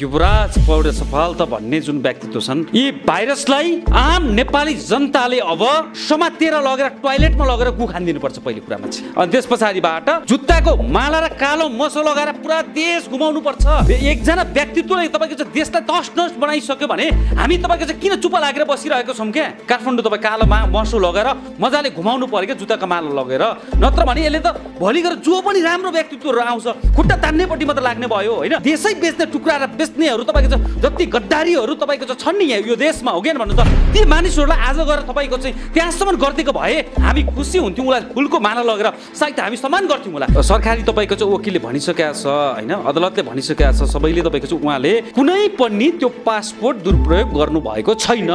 युवराज पौड सफाल त भन्ने जुन व्यक्तित्व छन् यी भाइरसलाई आम नेपाली जनताले अब समातेर लगेर टोयलेटमा लगेर गु खानिदिनुपर्छ पहिलो कुरामा चाहिँ अनि त्यस पछाडिबाट जुत्ताको माला र कालो मसो लगाएर पुरा देश घुमाउनु पर्छ एकजना व्यक्तित्वले तपाईँको चाहिँ देशलाई दस नष्ट बनाइसक्यो भने हामी तपाईँको चाहिँ किन चुप लागेर बसिरहेको छौँ क्या काठमाडौँ तपाईँ कालो मसो लगाएर मजाले घुमाउनु पऱ्यो क्या जुत्ताको माला लगेर नत्र भने यसले त भोलि गएर जो पनि राम्रो व्यक्तित्वहरू आउँछ खुट्टा तान्नेपट्टि मात्र लाग्ने भयो होइन देशै बेच्ने टुक्रा र बेच्नेहरू तपाईँको जति गद्दारीहरू तपाईँको छ छन् नि यहाँ यो देशमा हो कि भन्नु त ती मानिसहरूलाई आज गएर तपाईँको चाहिँ त्यहाँसम्म गरिदिएको भए हामी खुसी हुन्थ्यौँ उसलाई फुलको माला लगेर सायद हामी सम्मान गर्थ्यौँ होला सरकारी तपाईँको चाहिँ वकिलले भनिसकेका छ होइन अदालतले भनिसकेका छ सबैले तपाईँको चाहिँ उहाँले कुनै पनि त्यो पासपोर्ट दुरुपयोग भएको छैन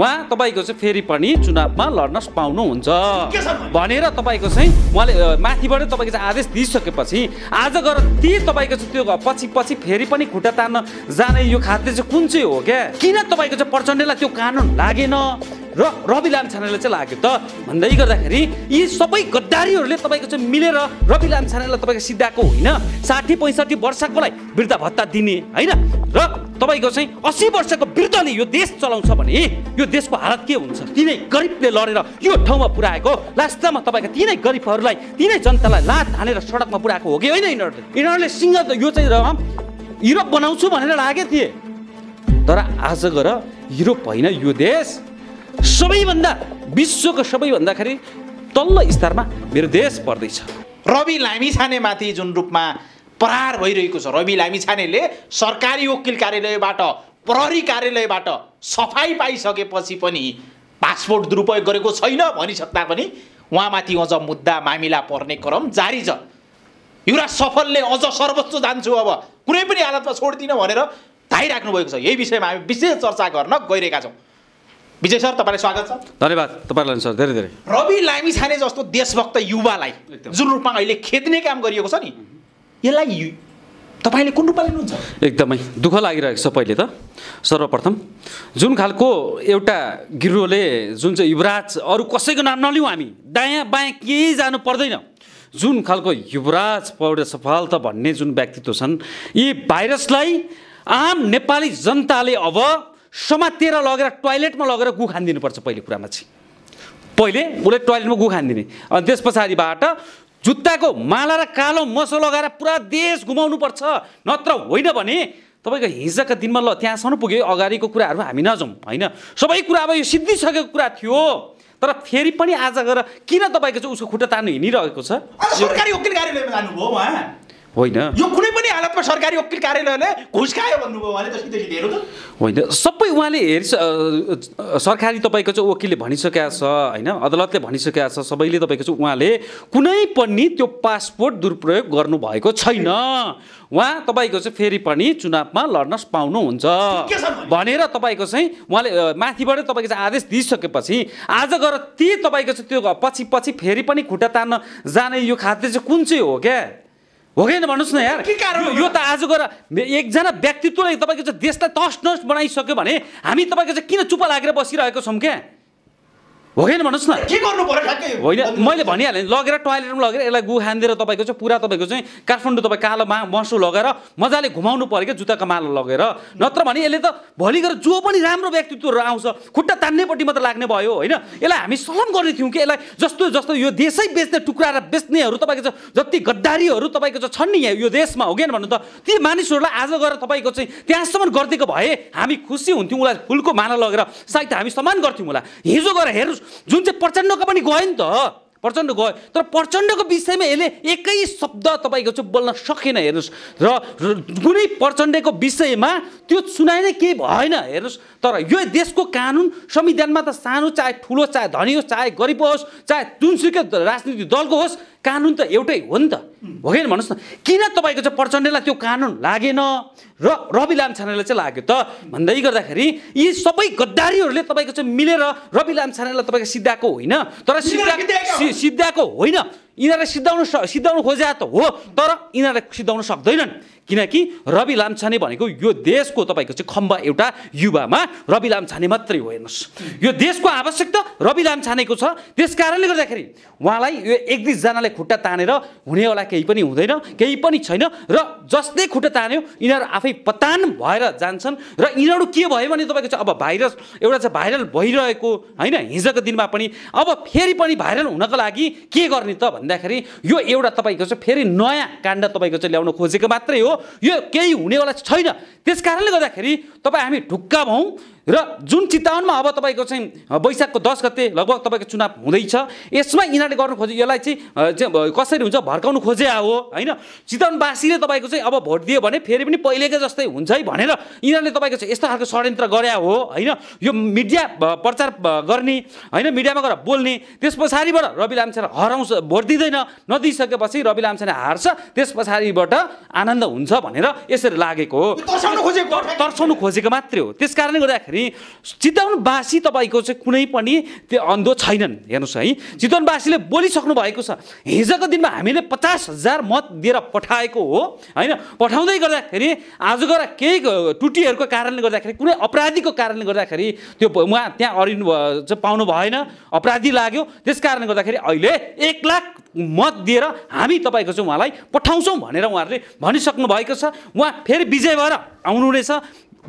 उहाँ तपाईँको चाहिँ फेरि पनि चुनावमा लड्न पाउनुहुन्छ भनेर तपाईँको चाहिँ उहाँले माथिबाट तपाईँको चाहिँ आदेश दिइसकेपछि आज गएर ती तपाईँको चाहिँ त्यो पछि पछि फेरि पनि खुट्टा तान्न जाने यो खाते चाहिँ कुन चाहिँ हो क्या किन तपाईँको चाहिँ प्रचण्डलाई त्यो कानुन लागेन र रवि लामछानेलाई चाहिँ लाग्यो त भन्दै गर्दाखेरि यी सबै गद्दारीहरूले तपाईँको चाहिँ मिलेर रवि लामछानेलाई तपाईँको सिद्धाएको होइन साठी पैँसठी वर्षकोलाई वृद्ध भत्ता दिने होइन र तपाईँको चाहिँ अस्सी वर्षको वृद्धले यो देश चलाउँछ भने यो देशको हालत के हुन्छ तिनै गरिबले लडेर यो ठाउँमा पुऱ्याएको लास्टमा तपाईँका तिनै गरिबहरूलाई तिनै जनतालाई लात हानेर सडकमा पुऱ्याएको हो कि होइन यिनीहरूले यिनीहरूले सिङ्गल यो चाहिँ युरोप बनाउँछु भनेर लागे थिए तर आज गर युरोप होइन यो देश सबैभन्दा विश्वको सबैभन्दाखेरि तल्लो स्तरमा मेरो देश पर्दैछ रवि लामिछानेमाथि जुन रूपमा प्रहार भइरहेको छ रवि लामिछानेले सरकारी वकिल कार्यालयबाट प्रहरी कार्यालयबाट सफाइ पाइसकेपछि पनि पासपोर्ट दुरुपयोग गरेको छैन भनिसक्दा पनि उहाँमाथि अझ मुद्दा मामिला पर्ने क्रम जारी छ युवराज सफलले अझ सर्वोच्च जान्छु अब कुनै पनि हालतमा छोड्दिनँ भनेर धाइराख्नु भएको छ यही विषयमा हामी विशेष चर्चा गर्न गइरहेका छौँ विजय सर तपाईँलाई स्वागत छ धन्यवाद तपाईँलाई सर धेरै धेरै रवि लामी छाने जस्तो देशभक्त युवालाई जुन रूपमा अहिले खेद्ने काम गरिएको छ नि यसलाई तपाईँले कुन रूपमा लिनुहुन्छ एकदमै दुःख लागिरहेको छ पहिले त सर्वप्रथम जुन खालको एउटा गिरोले जुन चाहिँ युवराज अरू कसैको नाम नलिउँ हामी दायाँ बायाँ केही जानु पर्दैन जुन खालको युवराज पौडे सफल त भन्ने जुन व्यक्तित्व छन् यी भाइरसलाई आम नेपाली जनताले अब समातेर लगेर टोयलेटमा लगेर गु खानिदिनुपर्छ पहिले कुरामा चाहिँ पहिले उसले टोयलेटमा गु खानिदिने अनि त्यस पछाडिबाट जुत्ताको माला र कालो मसो लगाएर पुरा देश पर्छ नत्र होइन भने तपाईँको हिजोका दिनमा ल त्यहाँसम्म पुग्यो अगाडिको कुराहरू हामी नजाउँ होइन सबै कुरा अब यो सिद्धिसकेको कुरा थियो तर फेरि पनि आज गएर किन तपाईँको चाहिँ उसको खुट्टा तान्नु हिँडिरहेको छ सरकारी वकिल कार्यालयमा जानुभयो उहाँ होइन यो कुनै पनि हालतमा सरकारी वकिल कार्यालयले घुस खायो भन्नुभयो उहाँले होइन सबै उहाँले हेरि सरकारी तपाईँको चाहिँ वकिलले भनिसकेका छ होइन अदालतले भनिसकेका छ सबैले तपाईँको चाहिँ उहाँले कुनै पनि त्यो पासपोर्ट दुरुपयोग गर्नुभएको छैन उहाँ तपाईँको चाहिँ फेरि पनि चुनावमा लड्न पाउनुहुन्छ भनेर तपाईँको चाहिँ उहाँले माथिबाट तपाईँको चाहिँ आदेश दिइसकेपछि आज गएर ती तपाईँको चाहिँ त्यो पछि पछि फेरि पनि खुट्टा तान्न जाने यो खाते चाहिँ कुन चाहिँ हो क्या हो कि भन्नुहोस् न यार यो त आज गएर एकजना व्यक्तित्वले तपाईँको चाहिँ देशलाई तस नष्ट बनाइसक्यो भने हामी तपाईँको चाहिँ किन चुप लागेर बसिरहेको छौँ क्या हो होइन भन्नुहोस् न के गर्नु पर्यो होइन मैले भनिहालेँ लगेर टोयलेटमा लगेर यसलाई गु दिएर तपाईँको चाहिँ पुरा तपाईँको चाहिँ काठमाडौँ तपाईँ कालो मा मसु लगाएर मजाले घुमाउनु पऱ्यो क्या जुत्ताको मालो लगेर नत्र भने यसले त भोलि गएर जो पनि राम्रो व्यक्तित्वहरू आउँछ खुट्टा तान्नेपट्टि मात्र लाग्ने भयो होइन यसलाई हामी सलम गर्ने थियौँ कि यसलाई जस्तो जस्तो यो देशै बेच्ने टुक्रा र बेच्नेहरू तपाईँको चाहिँ जति गद्दारीहरू तपाईँको चाहिँ छन् नि यहाँ यो देशमा हो कि भन्नु त ती मानिसहरूलाई आज गएर तपाईँको चाहिँ त्यहाँसम्म गरिदिएको भए हामी खुसी हुन्थ्यौँ उसलाई फुलको माला लगेर सायद हामी सम्मान गर्थ्यौँ होला हिजो गएर हेर्नुहोस् जुन चाहिँ प्रचण्डको पनि गयो नि त प्रचण्ड गयो तर प्रचण्डको विषयमा यसले एकै शब्द तपाईँको चाहिँ बोल्न सकेन हेर्नुहोस् र कुनै प्रचण्डको विषयमा त्यो सुनाइ नै केही भएन हेर्नुहोस् तर यो देशको कानुन संविधानमा त सानो चाहे ठुलो चाहे धनी होस् चाहे गरिब होस् चाहे जुनसुकै राजनीतिक दलको होस् कानुन त एउटै हो नि त हो कि भन्नुहोस् न किन तपाईँको चाहिँ प्रचण्डलाई त्यो कानुन लागेन र रवि लामछानेलाई चाहिँ लाग्यो त भन्दै गर्दाखेरि यी सबै गद्दारीहरूले तपाईँको चाहिँ मिलेर रवि लामछानेलाई तपाईँको सिद्धाएको होइन तर सिद्धा सिद्धाएको होइन यिनीहरूलाई सिद्धाउनु सिद्धाउनु खोजे त हो तर यिनीहरूलाई सिद्धाउनु सक्दैनन् किनकि रवि लामछाने भनेको यो देशको तपाईँको चाहिँ खम्बा एउटा युवामा रवि लामछाने मात्रै हो हेर्नुहोस् यो देशको आवश्यकता रवि लामछानेको छ त्यस कारणले गर्दाखेरि उहाँलाई यो एक दुईजनाले खुट्टा तानेर हुनेवाला केही पनि हुँदैन केही पनि छैन र जसले खुट्टा तान्यो यिनीहरू आफै पतान भएर जान्छन् र यिनीहरू के भयो भने तपाईँको चाहिँ अब भाइरस एउटा चाहिँ भाइरल भइरहेको होइन हिजोको दिनमा पनि अब फेरि पनि भाइरल हुनको लागि के गर्ने त भन्दाखेरि यो एउटा तपाईँको चाहिँ फेरि नयाँ काण्ड तपाईँको चाहिँ ल्याउन खोजेको मात्रै हो यो केही हुनेवाला छैन त्यस कारणले गर्दाखेरि तपाईँ हामी ढुक्का भौँ र जुन चितावनमा अब तपाईँको चाहिँ वैशाखको दस गते लगभग तपाईँको चुनाव हुँदैछ यसमा यिनीहरूले गर्नु खोजे यसलाई चाहिँ कसरी हुन्छ भर्काउनु खोजे हो होइन चितवनवासीले तपाईँको चाहिँ अब भोट दियो भने फेरि पनि पहिलेकै जस्तै हुन्छ है भनेर यिनीहरूले तपाईँको चाहिँ यस्तो खालको षड्यन्त्र गरे हो होइन यो मिडिया प्रचार गर्ने होइन मिडियामा गएर बोल्ने त्यस पछाडिबाट रवि लाम्छाने हराउँछ भोट दिँदैन नदिइसकेपछि रवि लाम्छाने हार्छ त्यस पछाडिबाट आनन्द हुन्छ भनेर यसरी लागेको हो तर्साउनु खोजेको मात्रै हो त्यस कारणले गर्दाखेरि चितवनवासी तपाईँको चाहिँ कुनै पनि त्यो अन्धो छैनन् हेर्नुहोस् है चितवनवासीले बोलिसक्नु भएको छ हिजोको दिनमा हामीले पचास हजार मत दिएर पठाएको हो होइन पठाउँदै गर्दाखेरि आज गएर केही टुटीहरूको कारणले गर्दाखेरि कुनै अपराधीको कारणले गर्दाखेरि त्यो उहाँ त्यहाँ अडिनु चाहिँ पाउनु भएन अपराधी लाग्यो त्यस कारणले गर्दाखेरि अहिले एक लाख मत दिएर हामी तपाईँको चाहिँ उहाँलाई पठाउँछौँ भनेर उहाँहरूले भनिसक्नु भएको छ उहाँ फेरि विजय भएर आउनु रहेछ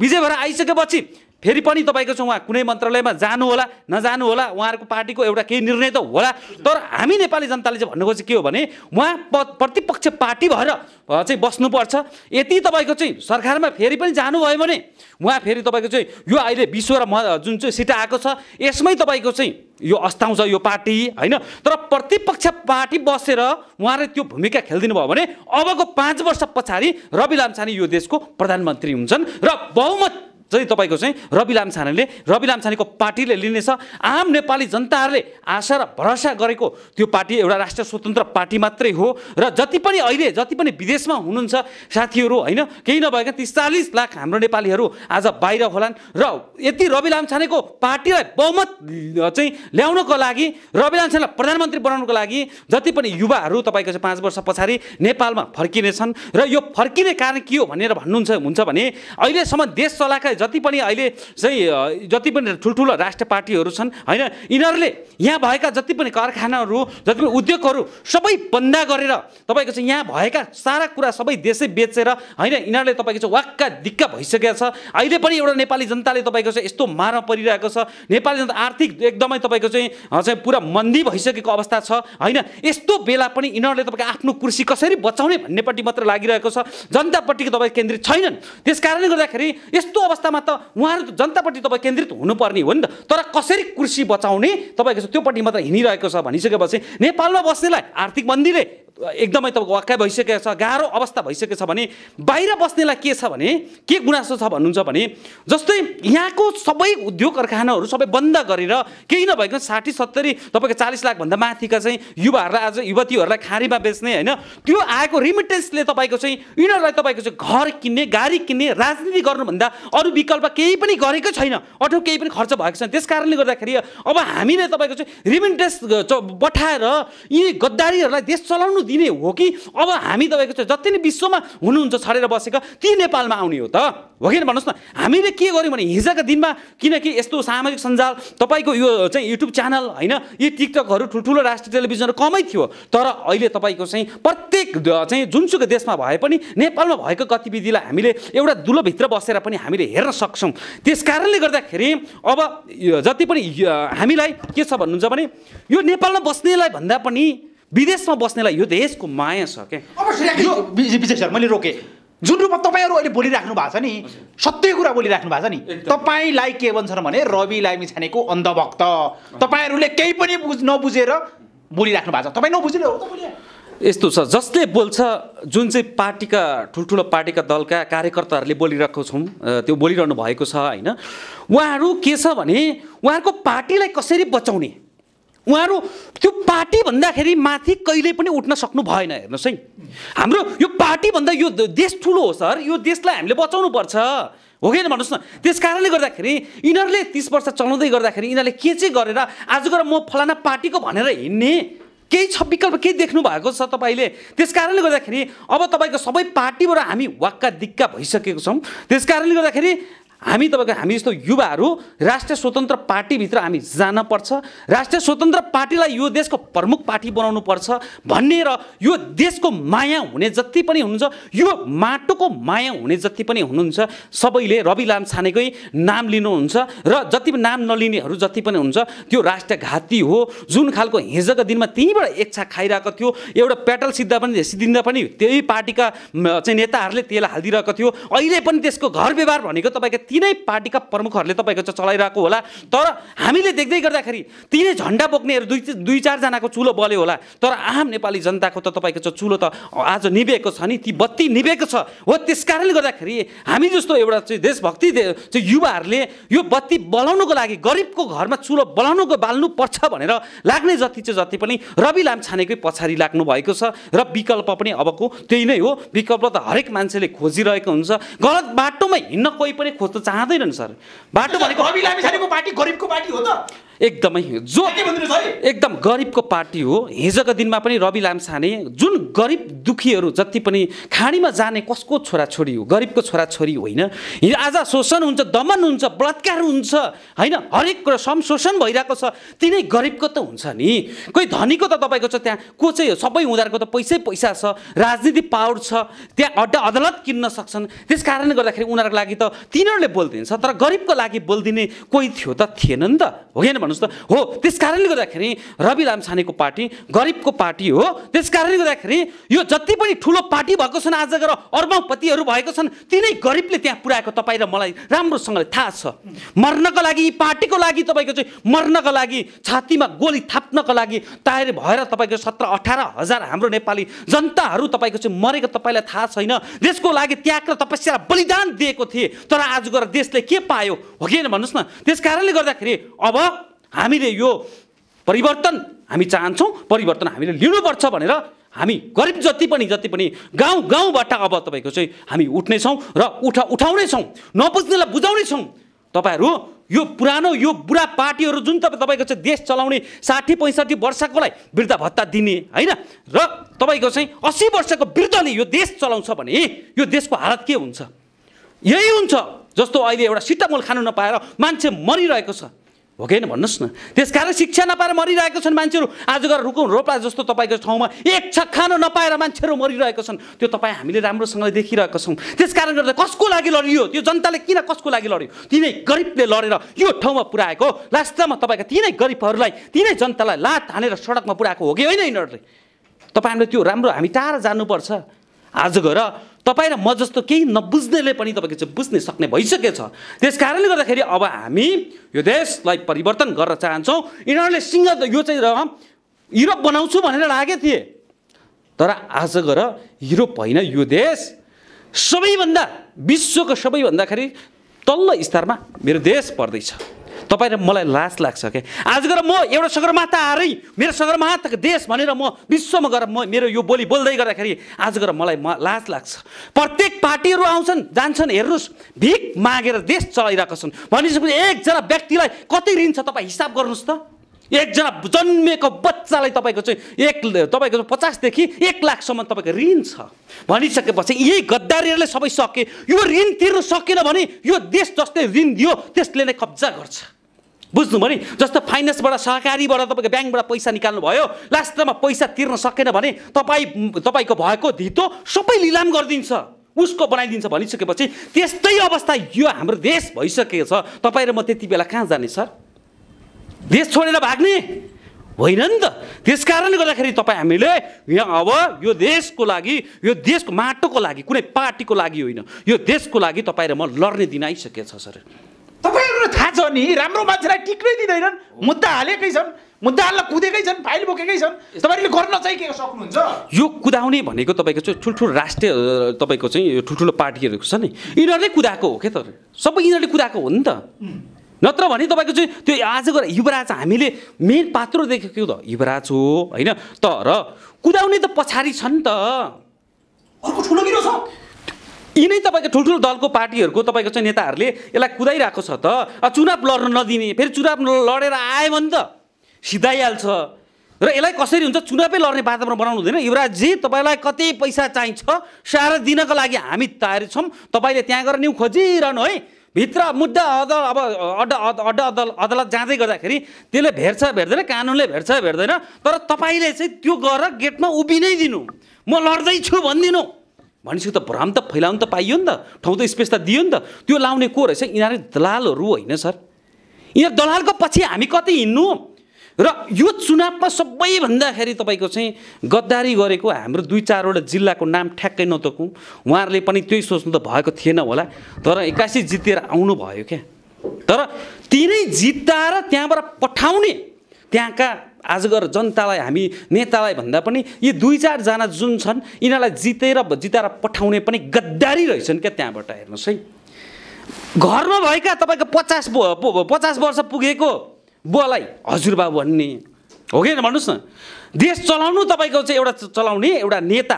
विजय भएर आइसकेपछि फेरि पनि तपाईँको चाहिँ उहाँ कुनै मन्त्रालयमा जानु होला नजानु होला उहाँहरूको पार्टीको एउटा केही निर्णय त होला तर हामी नेपाली जनताले चाहिँ भन्नुको चाहिँ के हो भने उहाँ प प्रतिपक्ष पार्टी भएर चाहिँ बस्नुपर्छ यति तपाईँको चाहिँ सरकारमा फेरि पनि जानुभयो भने उहाँ फेरि तपाईँको चाहिँ यो अहिले विश्व र जुन चाहिँ सिट आएको छ यसमै तपाईँको चाहिँ यो अस्ताउँछ यो पार्टी होइन तर प्रतिपक्ष पार्टी बसेर उहाँले त्यो भूमिका खेलिदिनु भयो भने अबको पाँच वर्ष पछाडि रवि लामछाने यो देशको प्रधानमन्त्री हुन्छन् र बहुमत चाहिँ तपाईँको चाहिँ रवि लामछानेले रवि लामछानेको पार्टीले लिनेछ आम नेपाली जनताहरूले आशा र भरोसा गरेको त्यो पार्टी एउटा राष्ट्रिय स्वतन्त्र पार्टी मात्रै हो र जति पनि अहिले जति पनि विदेशमा हुनुहुन्छ साथीहरू होइन केही नभएका तिस चालिस लाख हाम्रो नेपालीहरू आज बाहिर होलान् र यति रवि लामछानेको पार्टीलाई बहुमत चाहिँ ल्याउनको लागि रवि लामछानेलाई प्रधानमन्त्री बनाउनको लागि जति पनि युवाहरू तपाईँको चाहिँ पाँच वर्ष पछाडि नेपालमा फर्किनेछन् र यो फर्किने कारण के हो भनेर भन्नुहुन्छ हुन्छ भने अहिलेसम्म देश चलाएका जति पनि अहिले चाहिँ जति पनि ठुल्ठुलो राष्ट्र पार्टीहरू छन् होइन यिनीहरूले यहाँ भएका जति पनि कारखानाहरू जति पनि उद्योगहरू सबै बन्द गरेर तपाईँको चाहिँ यहाँ भएका सारा कुरा सबै देशै बेचेर होइन यिनीहरूले तपाईँको चाहिँ वाक्का दिक्क भइसकेको छ अहिले पनि एउटा नेपाली जनताले तपाईँको चाहिँ यस्तो मार परिरहेको छ नेपाली जनता आर्थिक एकदमै तपाईँको चाहिँ चाहिँ पुरा मन्दी भइसकेको अवस्था छ होइन यस्तो बेला पनि यिनीहरूले तपाईँको आफ्नो कुर्सी कसरी बचाउने भन्नेपट्टि मात्र लागिरहेको छ जनतापट्टिको तपाईँ केन्द्रित छैनन् त्यस कारणले गर्दाखेरि यस्तो अवस्था वास्तवमा त उहाँहरू जनतापट्टि तपाईँ केन्द्रित हुनुपर्ने हो नि त तर कसरी कृषि बचाउने तपाईँको त्योपट्टि मात्र हिँडिरहेको छ भनिसकेपछि नेपालमा बस्नेलाई आर्थिक मन्दीले एकदमै तपाईँको वाक्कै भइसकेको छ गाह्रो अवस्था भइसकेको छ भने बाहिर बस्नेलाई के छ भने के गुनासो छ भन्नुहुन्छ भने जस्तै यहाँको सबै उद्योग कारखानाहरू सबै बन्द गरेर केही नभइकन साठी सत्तरी तपाईँको चालिस लाखभन्दा माथिका चाहिँ युवाहरूलाई आज युवतीहरूलाई खारीमा बेच्ने होइन त्यो आएको रिमिटेन्सले तपाईँको चाहिँ यिनीहरूलाई तपाईँको चाहिँ घर किन्ने गाडी किन्ने राजनीति गर्नुभन्दा अरू विकल्प केही पनि गरेकै छैन अथवा केही पनि खर्च भएको छैन त्यस कारणले गर्दाखेरि अब हामीले तपाईँको चाहिँ रिमिटेन्स पठाएर यी गद्दारीहरूलाई देश चलाउनु दिने हो कि अब हामी तपाईँको चाहिँ जति नै विश्वमा हुनुहुन्छ छरेर बसेका ती नेपालमा आउने हो त हो कि भन्नुहोस् न हामीले के गर्यौँ भने हिजोका दिनमा किनकि यस्तो सामाजिक सञ्जाल तपाईँको यो चाहिँ युट्युब च्यानल होइन यी टिकटकहरू ठुल्ठुलो राष्ट्रिय टेलिभिजनहरू कमै थियो तर अहिले तपाईँको चाहिँ प्रत्येक चाहिँ जुनसुकै देशमा भए पनि नेपालमा भएको गतिविधिलाई हामीले एउटा दुलोभित्र बसेर पनि हामीले हेर्न सक्छौँ त्यस कारणले गर्दाखेरि अब जति पनि हामीलाई के छ भन्नुहुन्छ भने यो नेपालमा बस्नेलाई भन्दा पनि विदेशमा बस्नेलाई यो देशको माया छ क्या मैले रोकेँ जुन रूपमा तपाईँहरू अहिले बोलिराख्नु भएको छ नि सत्य कुरा बोलिराख्नु भएको छ नि तपाईँलाई के भन्छन् भने रवि मिछानेको छानेको अन्धभक्त तपाईँहरूले केही पनि बुझ नबुझेर बोलिराख्नु भएको छ तपाईँ नबुझेर हो यस्तो छ जसले बोल्छ जुन चाहिँ पार्टीका ठुल्ठुलो पार्टीका दलका कार्यकर्ताहरूले बोलिरहेको छौँ त्यो बोलिरहनु भएको छ होइन उहाँहरू के छ भने उहाँहरूको पार्टीलाई कसरी बचाउने उहाँहरू त्यो पार्टी भन्दाखेरि माथि कहिले पनि उठ्न सक्नु भएन हेर्नुहोस् है हाम्रो यो पार्टी भन्दा यो देश ठुलो हो सर यो देशलाई हामीले बचाउनुपर्छ हो कि भन्नुहोस् न त्यस कारणले गर्दाखेरि यिनीहरूले तिस वर्ष चलाउँदै गर्दाखेरि यिनीहरूले के चाहिँ गरेर आज गएर म फलाना पार्टीको भनेर हिँड्ने केही छ विकल्प केही देख्नु भएको छ तपाईँले त्यस कारणले गर्दाखेरि अब तपाईँको सबै पार्टीबाट हामी वाक्का दिक्का भइसकेको छौँ त्यस कारणले गर्दाखेरि हामी तपाईँको हामी जस्तो युवाहरू राष्ट्रिय स्वतन्त्र पार्टीभित्र हामी जानपर्छ राष्ट्रिय स्वतन्त्र पार्टीलाई यो देशको प्रमुख पार्टी बनाउनु पर्छ भन्ने र यो देशको माया हुने जति पनि हुनुहुन्छ यो माटोको माया हुने जति पनि हुनुहुन्छ सबैले रवि लामछानेकै नाम लिनुहुन्छ र जति पनि नाम नलिनेहरू जति पनि हुन्छ त्यो राष्ट्रघाती हो जुन खालको हिजोको दिनमा त्यहीँबाट इच्छा खाइरहेको थियो एउटा पेट्रोल सिद्धा पनि सिद्धिँदा पनि त्यही पार्टीका चाहिँ नेताहरूले तेल हालिदिइरहेको थियो अहिले पनि त्यसको घर व्यवहार भनेको तपाईँको तिनै पार्टीका प्रमुखहरूले तपाईँको चाहिँ चलाइरहेको होला तर हामीले देख्दै गर्दाखेरि तिनै झन्डा बोक्नेहरू दुई दुई चारजनाको चुलो बल्यो होला तर आम नेपाली जनताको त तपाईँको चाहिँ चुलो त आज निभेको छ नि ती बत्ती निभेको छ हो त्यस कारणले गर्दाखेरि हामी जस्तो एउटा चाहिँ देशभक्ति चाहिँ युवाहरूले यो बत्ती बलाउनुको लागि गरिबको घरमा चुलो बलाउनुको बाल्नुपर्छ भनेर लाग्ने जति चाहिँ जति पनि रवि लामछानेकै पछाडि लाग्नु भएको छ र विकल्प पनि अबको त्यही नै हो विकल्प त हरेक मान्छेले खोजिरहेको हुन्छ गलत बाटोमा हिँड्न कोही पनि खोज्छ त चाहँदैनन् सर बाटो भनेको पार्टी गरिबको पार्टी हो त एकदमै जो एकदम गरिबको पार्टी हो हिजोको दिनमा पनि रवि लामसाने जुन गरिब दुखीहरू जति पनि खाडीमा जाने कसको छोराछोरी हो गरिबको छोराछोरी होइन हिजो आज शोषण हुन्छ दमन हुन्छ बलात्कार हुन्छ होइन हरेक कुरा शोषण भइरहेको छ तिनै गरिबको त हुन्छ नि कोही धनीको त तपाईँको छ त्यहाँ को चाहिँ सबै उनीहरूको त पैसै पैसा छ राजनीति पावर छ त्यहाँ अड्डा अदालत किन्न सक्छन् त्यस कारणले गर्दाखेरि उनीहरूको लागि त तिनीहरूले बोलिदिन्छ तर गरिबको लागि बोलिदिने कोही थियो त थिएन नि त हो किन भन्नुहोस् त हो त्यस कारणले गर्दाखेरि रवि लामछानेको पार्टी गरिबको पार्टी हो त्यस कारणले गर्दाखेरि यो जति पनि ठुलो पार्टी भएको छन् आज गएर अर्बौँपतिहरू भएको छन् तिनै गरिबले त्यहाँ पुऱ्याएको तपाईँ र मलाई राम्रोसँगले थाहा छ मर्नको लागि यी पार्टीको लागि तपाईँको चाहिँ मर्नको लागि छातीमा गोली थाप्नको लागि तयार भएर तपाईँको सत्र अठार हजार हाम्रो नेपाली जनताहरू तपाईँको चाहिँ मरेको तपाईँलाई थाहा छैन देशको लागि त्याग र तपस्या बलिदान दिएको थिए तर आज गएर देशले के पायो हो कि भन्नुहोस् न त्यस कारणले गर्दाखेरि अब हामीले यो परिवर्तन हामी चाहन्छौँ परिवर्तन हामीले लिनुपर्छ भनेर हामी गरिब जति पनि जति पनि गाउँ गाउँबाट अब तपाईँको चाहिँ हामी उठ्नेछौँ र उठा उठाउनेछौँ नबुझ्नेलाई बुझाउनेछौँ तपाईँहरू यो पुरानो यो बुढा पार्टीहरू जुन तपाईँ तपाईँको चाहिँ देश चलाउने साठी पैँसठी वर्षकोलाई वृद्ध भत्ता दिने होइन र तपाईँको चाहिँ असी वर्षको वृद्धले यो देश चलाउँछ भने यो देशको हालत के हुन्छ यही हुन्छ जस्तो अहिले एउटा सिटामोल खानु नपाएर मान्छे मरिरहेको छ हो कि भन्नुहोस् न त्यसकारण शिक्षा नपाएर मरिरहेको छन् मान्छेहरू आज गएर रुकुम रोपा जस्तो तपाईँको ठाउँमा एक छ खानु नपाएर मान्छेहरू मरिरहेको छन् त्यो तपाईँ हामीले राम्रोसँगले देखिरहेको छौँ त्यसकारण गर्दा कसको लागि लडियो त्यो जनताले किन कसको लागि लड्यो तिनै गरिबले लडेर यो ठाउँमा पुऱ्याएको लास्टमा तपाईँका तिनै गरिबहरूलाई तिनै जनतालाई लात हानेर सडकमा पुऱ्याएको हो कि होइन यिनीहरूले तपाईँहरूले त्यो राम्रो हामी टाढा जानुपर्छ आज गएर तपाईँ र म जस्तो केही नबुझ्नेले पनि तपाईँको चाहिँ बुझ्ने सक्ने भइसकेछ त्यस कारणले गर्दाखेरि अब हामी यो देशलाई परिवर्तन गर्न चाहन्छौँ यिनीहरूले सिङ्ग यो चाहिँ र युरोप बनाउँछु भनेर लागे थिए तर आज गएर युरोप होइन यो देश सबैभन्दा विश्वको सबैभन्दाखेरि तल्लो स्तरमा मेरो देश पर्दैछ तपाईँ र मलाई लाज लाग्छ क्या आज गएर म एउटा सगरमाथा आएरै मेरो सगरमाथाको देश भनेर म विश्वमा गएर म मेरो यो बोली बोल्दै गर्दाखेरि आज गएर मलाई लाज लाग्छ प्रत्येक पार्टीहरू आउँछन् जान्छन् हेर्नुहोस् भिख मागेर देश चलाइरहेको छन् भनिसकेपछि एकजना व्यक्तिलाई कति ऋण छ तपाईँ हिसाब गर्नुहोस् त एकजना जन्मिएको बच्चालाई तपाईँको चाहिँ एक तपाईँको पचासदेखि एक लाखसम्म तपाईँको ऋण छ भनिसकेपछि यही गद्दारीहरूले सबै सके यो ऋण तिर्नु सकेन भने यो देश जस्तै ऋण दियो त्यसले नै कब्जा गर्छ बुझ्नु भने जस्तो फाइनेन्सबाट सहकारीबाट तपाईँको ब्याङ्कबाट पैसा निकाल्नु भयो लास्टमा पैसा तिर्न सकेन भने तपाईँ तपाईँको भएको धितो सबै लिलाम गरिदिन्छ उसको बनाइदिन्छ भनिसकेपछि त्यस्तै अवस्था यो हाम्रो देश भइसकेको छ तपाईँ र म त्यति बेला कहाँ जाने सर देश छोडेर भाग्ने होइन नि त त्यस कारणले गर्दाखेरि तपाईँ हामीले यहाँ अब यो देशको लागि यो देशको माटोको लागि कुनै पार्टीको लागि होइन यो देशको लागि तपाईँ र म लड्ने दिन आइसकेको छ सर तपाईँहरू थाहा छ नि राम्रो मान्छेलाई टिक्नै दिँदैनन् मुद्दा हालेकै छन् मुद्दा हाल्न कुदेकै छन् फाइल बोकेकै छन् तपाईँहरूले गर्न चाहिँ के सक्नुहुन्छ यो कुदाउने भनेको तपाईँको चाहिँ ठुल्ठुलो राष्ट्रिय तपाईँको चाहिँ यो ठुल्ठुलो पार्टीहरू छ नि यिनीहरूले कुदाएको हो क्या तर सबै यिनीहरूले कुदाएको हो नि त नत्र भने तपाईँको चाहिँ त्यो आजको युवराज हामीले मेन पात्र देखेको त युवराज हो होइन तर कुदाउने त पछाडि छन् त अर्को ठुलो किरो छ यिनै तपाईँको ठुल्ठुलो दलको पार्टीहरूको तपाईँको चाहिँ नेताहरूले यसलाई कुदाइरहेको छ त चुनाव लड्न नदिने फेरि चुनाव लडेर आयो भने त सिधाइहाल्छ र यसलाई कसरी हुन्छ चुनावै लड्ने वातावरण बनाउनु हुँदैन युवराजी तपाईँलाई कति पैसा चाहिन्छ सारा दिनको लागि हामी तयार छौँ तपाईँले त्यहाँ गएर नि खोजिरहनु है भित्र मुद्दा अदल अब अड्डा अड्डा अदल अदालत जाँदै गर्दाखेरि त्यसले भेट्छ भेट्दैन कानुनले भेट्छ भेट्दैन तर तपाईँले चाहिँ त्यो गरेर गेटमा उभिनै दिनु म लड्दैछु भनिदिनु भनेपछि त भ्रम त फैलाउनु त पाइयो नि त ठाउँ त स्पेस त दियो नि त त्यो लाउने को रहेछ यिनीहरू दलालहरू होइन सर यिनीहरू दलालको पछि हामी कति हिँड्नु र यो चुनावमा सबैभन्दाखेरि तपाईँको चाहिँ गद्दारी गरेको हाम्रो दुई चारवटा जिल्लाको नाम ठ्याक्कै नतोकौँ उहाँहरूले पनि त्यही सोच्नु त भएको थिएन होला तर एक्कासी जितेर आउनुभयो क्या तर तिनै जिताएर त्यहाँबाट पठाउने त्यहाँका आज आजगर जनतालाई हामी नेतालाई भन्दा पनि यी दुई चारजना जुन छन् यिनीहरूलाई जितेर जिताएर पठाउने पनि गद्दारी रहेछन् क्या त्यहाँबाट हेर्नुहोस् है घरमा भएका तपाईँको पचास पचास वर्ष पुगेको बुवालाई हजुरबा भन्ने हो कि भन्नुहोस् न देश चलाउनु तपाईँको चाहिँ एउटा चलाउने एउटा नेता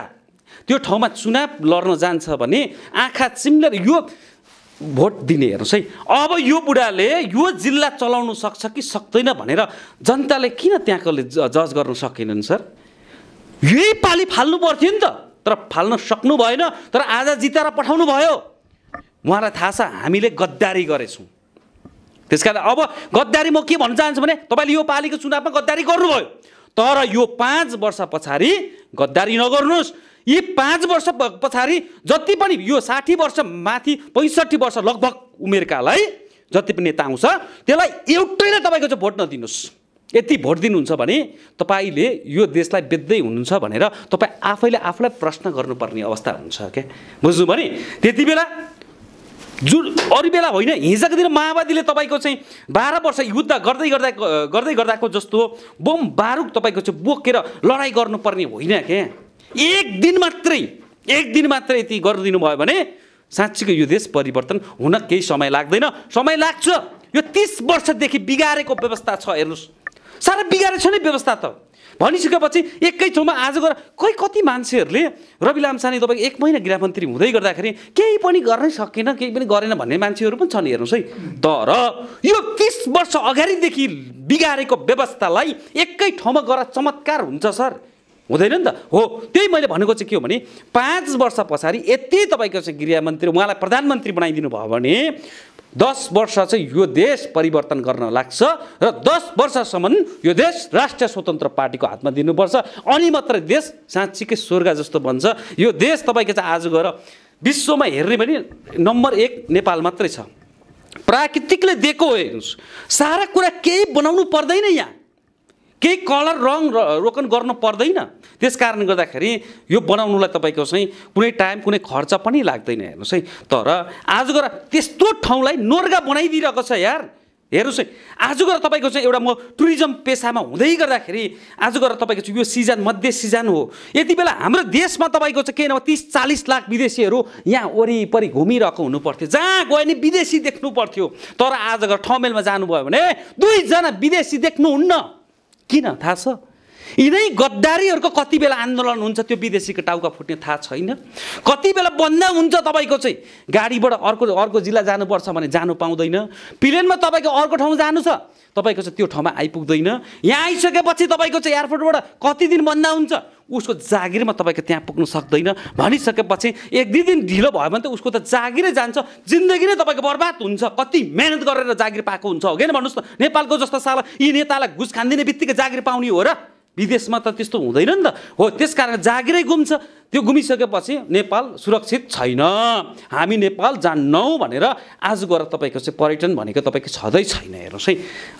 त्यो ठाउँमा चुनाव लड्न जान्छ भने आँखा चिम्लेर यो भोट दिने हेर्नुहोस् है अब यो बुढाले यो जिल्ला चलाउनु सक्छ कि सक्दैन भनेर जनताले किन त्यहाँकोले जज गर्नु सकेनन् सर यही पाली फाल्नु पर्थ्यो नि त तर फाल्न सक्नु भएन तर आज जिताएर पठाउनु भयो उहाँलाई थाहा छ हामीले गद्दारी गरेछौँ त्यस कारण अब गद्दारी म के भन्न चाहन्छु भने तपाईँले यो पालिको चुनावमा गद्दारी गर्नुभयो तर यो पाँच वर्ष पछाडि गद्दारी नगर्नुहोस् यी पाँच वर्ष पछाडि जति पनि यो साठी वर्ष माथि पैँसठी वर्ष लगभग उमेरकालाई जति पनि नेता आउँछ त्यसलाई नै तपाईँको चाहिँ भोट नदिनुहोस् यति भोट दिनुहुन्छ भने तपाईँले यो देशलाई बेच्दै हुनुहुन्छ भनेर तपाईँ आफैले आफूलाई प्रश्न गर्नुपर्ने अवस्था हुन्छ क्या बुझ्नु भने त्यति बेला जुन अरू बेला होइन हिजोको दिन माओवादीले तपाईँको चाहिँ बाह्र वर्ष युद्ध गर्दै गर्दा गर्दै गर्दाको जस्तो बम बारुक तपाईँको चाहिँ बोकेर लडाइँ गर्नुपर्ने होइन क्या एक दिन मात्रै एक दिन मात्रै यति गरिदिनु भयो भने साँच्चीको यो देश परिवर्तन हुन केही समय लाग्दैन समय लाग्छ यो तिस वर्षदेखि बिगारेको व्यवस्था छ हेर्नुहोस् साह्रै बिगारेको छ नि व्यवस्था त भनिसकेपछि एकै ठाउँमा आज गएर खै कति मान्छेहरूले रवि लामसाने तपाईँको एक महिना गृहमन्त्री हुँदै गर्दाखेरि केही पनि गर्नै सकेन केही पनि गरेन भन्ने मान्छेहरू पनि छन् हेर्नुहोस् है तर यो तिस वर्ष अगाडिदेखि बिगारेको व्यवस्थालाई एकै ठाउँमा गएर चमत्कार हुन्छ सर हुँदैन नि त हो त्यही मैले भनेको चाहिँ के हो भने पाँच वर्ष पछाडि यति तपाईँको चाहिँ गृहमन्त्री उहाँलाई प्रधानमन्त्री बनाइदिनु भयो भने दस वर्ष चाहिँ यो देश परिवर्तन गर्न लाग्छ र दस वर्षसम्म यो देश राष्ट्रिय स्वतन्त्र पार्टीको हातमा दिनुपर्छ अनि मात्र देश साँच्चीकै स्वर्ग जस्तो बन्छ यो देश तपाईँको चाहिँ आज गएर विश्वमा हेर्ने भने नम्बर एक नेपाल मात्रै छ प्राकृतिकले दिएको हो हेर्नुहोस् सारा कुरा केही बनाउनु पर्दैन यहाँ केही कलर रङ रोकन गर्नु पर्दैन त्यस कारणले गर्दाखेरि यो बनाउनुलाई तपाईँको चाहिँ कुनै टाइम कुनै खर्च पनि लाग्दैन हेर्नुहोस् है तर आज गएर त्यस्तो ठाउँलाई नोर्गा बनाइदिइरहेको छ यार हेर्नुहोस् है आज गएर तपाईँको चाहिँ एउटा म टुरिज्म पेसामा हुँदै गर्दाखेरि आज गएर तपाईँको चाहिँ यो सिजन मध्य सिजन हो यति बेला हाम्रो देशमा तपाईँको चाहिँ के नभए तिस चालिस लाख विदेशीहरू यहाँ वरिपरि घुमिरहेको हुनुपर्थ्यो जहाँ गयो भने विदेशी देख्नु पर्थ्यो तर आज गएर ठमेलमा जानुभयो भने दुईजना विदेशी देख्नुहुन्न किन थाहा छ यिनै गद्दारीहरूको कति बेला आन्दोलन हुन्छ त्यो विदेशीको टाउका फुट्ने थाहा छैन कति बेला बन्द हुन्छ तपाईँको चाहिँ गाडीबाट अर्को अर्को जिल्ला जानुपर्छ भने जानु पाउँदैन प्लेनमा तपाईँको अर्को ठाउँ जानु छ तपाईँको चाहिँ त्यो ठाउँमा आइपुग्दैन यहाँ आइसकेपछि तपाईँको चाहिँ एयरपोर्टबाट कति दिन बन्द हुन्छ उसको जागिरमा तपाईँको त्यहाँ पुग्नु सक्दैन भनिसकेपछि एक दुई दिन ढिलो भयो भने त उसको त जागिरै जान्छ जिन्दगी नै तपाईँको बर्बाद हुन्छ कति मेहनत गरेर जागिर पाएको हुन्छ हो कि भन्नुहोस् न नेपालको जस्तो साल यी नेतालाई घुस खानिदिने बित्तिकै जागिर पाउने हो र विदेशमा त त्यस्तो हुँदैन नि त हो त्यस कारण जागिरै गुम्छ त्यो गुमिसकेपछि नेपाल सुरक्षित छैन हामी नेपाल जान्नौँ भनेर आज गएर तपाईँको चाहिँ पर्यटन भनेको तपाईँको छँदै छैन हेर्नुहोस्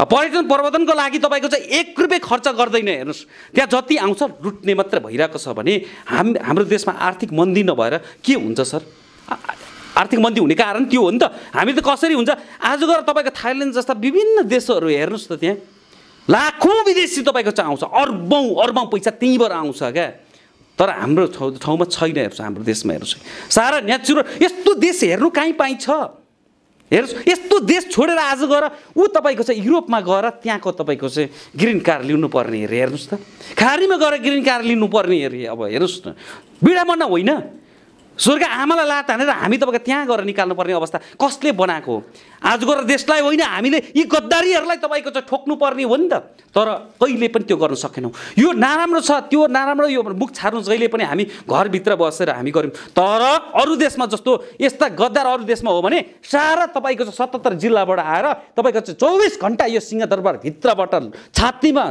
है पर्यटन प्रवर्धनको लागि तपाईँको चाहिँ एक रुपियाँ खर्च गर्दैन हेर्नुहोस् त्यहाँ जति आउँछ लुट्ने मात्र भइरहेको छ भने हाम हाम्रो देशमा आर्थिक मन्दी नभएर के हुन्छ सर आर्थिक मन्दी हुने कारण त्यो हो नि त हामी त कसरी हुन्छ आज गएर तपाईँको थाइल्यान्ड जस्ता विभिन्न देशहरू हेर्नुहोस् त त्यहाँ लाखौँ विदेशी तपाईँको चाहिँ आउँछ अर्बौँ अर्बौँ पैसा त्यहीँबाट आउँछ क्या तर हाम्रो ठाउँ ठाउँमा छैन हेर्छ हाम्रो देशमा हेर्नुहोस् सारा नेचुरल यस्तो देश हेर्नु कहीँ पाइन्छ हेर्नुहोस् यस्तो देश छोडेर आज गएर ऊ तपाईँको चाहिँ युरोपमा गएर त्यहाँको तपाईँको चाहिँ ग्रिन कार्ड लिनुपर्ने अरे हेर्नुहोस् त खारीमा गएर ग्रिन कार्ड लिनुपर्ने अरे अब हेर्नुहोस् न बिडामा होइन स्वर्ग आमालाई लात हानेर हामी तपाईँको त्यहाँ गएर निकाल्नुपर्ने अवस्था कसले बनाएको हो आजको देशलाई होइन हामीले यी गद्दारीहरूलाई तपाईँको चाहिँ ठोक्नुपर्ने हो नि त तर कहिले पनि त्यो गर्न सकेनौँ यो नराम्रो छ त्यो नराम्रो यो मुख छार्नु जहिले पनि हामी घरभित्र बसेर हामी गऱ्यौँ तर अरू देशमा जस्तो यस्ता गद्दार अरू देशमा हो भने सारा तपाईँको चाहिँ सतहत्तर जिल्लाबाट आएर तपाईँको चाहिँ चौबिस घन्टा यो सिंहदरबारभित्रबाट छातीमा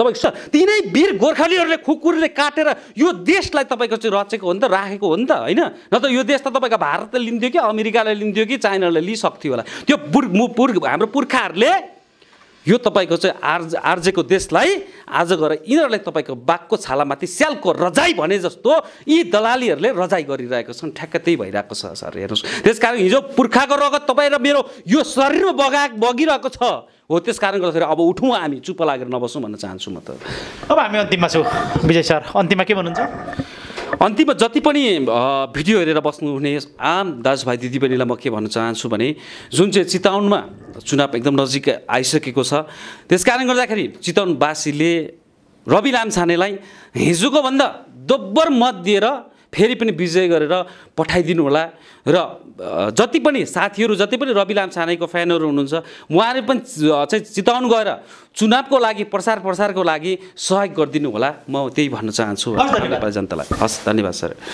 तपाईँको तिनै वीर गोर्खालीहरूले खुकुरले काटेर यो देशलाई तपाईँको चाहिँ रचेको हो नि त राखेको हो नि त होइन न त यो देश त तपाईँको भारतले लिन्थ्यो कि अमेरिकाले लिन्थ्यो कि चाइनाले लिइसक्थ्यो होला त्यो पुर् हाम्रो पुर्खाहरूले यो तपाईँको चाहिँ आर्ज आर्जेको देशलाई आज गएर यिनीहरूले तपाईँको बाघको छालामाथि स्यालको रजाई भने जस्तो यी दलालीहरूले रजाई गरिरहेको छन् ठ्याक्कै त्यही भइरहेको छ सर हेर्नुहोस् त्यस कारण हिजो पुर्खाको रगत तपाईँ र मेरो यो शरीरमा बगा बगिरहेको छ हो त्यस कारण गर्दाखेरि अब उठौँ हामी चुप लागेर नबसौँ भन्न चाहन्छु म त अब हामी अन्तिममा छु विजय सर अन्तिममा के भन्नुहुन्छ अन्तिममा जति पनि भिडियो हेरेर बस्नुहुने आम दाजुभाइ दिदीबहिनीलाई म के भन्न चाहन्छु भने जुन चाहिँ चितवनमा चुनाव एकदम नजिक आइसकेको छ त्यस कारण गर्दाखेरि चितवनवासीले रवि लामछानेलाई हिजोको भन्दा दोब्बर मत दिएर फेरि पनि विजय गरेर पठाइदिनु होला र जति पनि साथीहरू जति पनि रवि लाम छानेको फ्यानहरू हुनुहुन्छ उहाँले पनि चाहिँ चिताउनु गएर चुनावको लागि प्रसार प्रसारको लागि सहयोग गरिदिनु होला म त्यही भन्न चाहन्छु नेपाली जनतालाई हस् धन्यवाद सर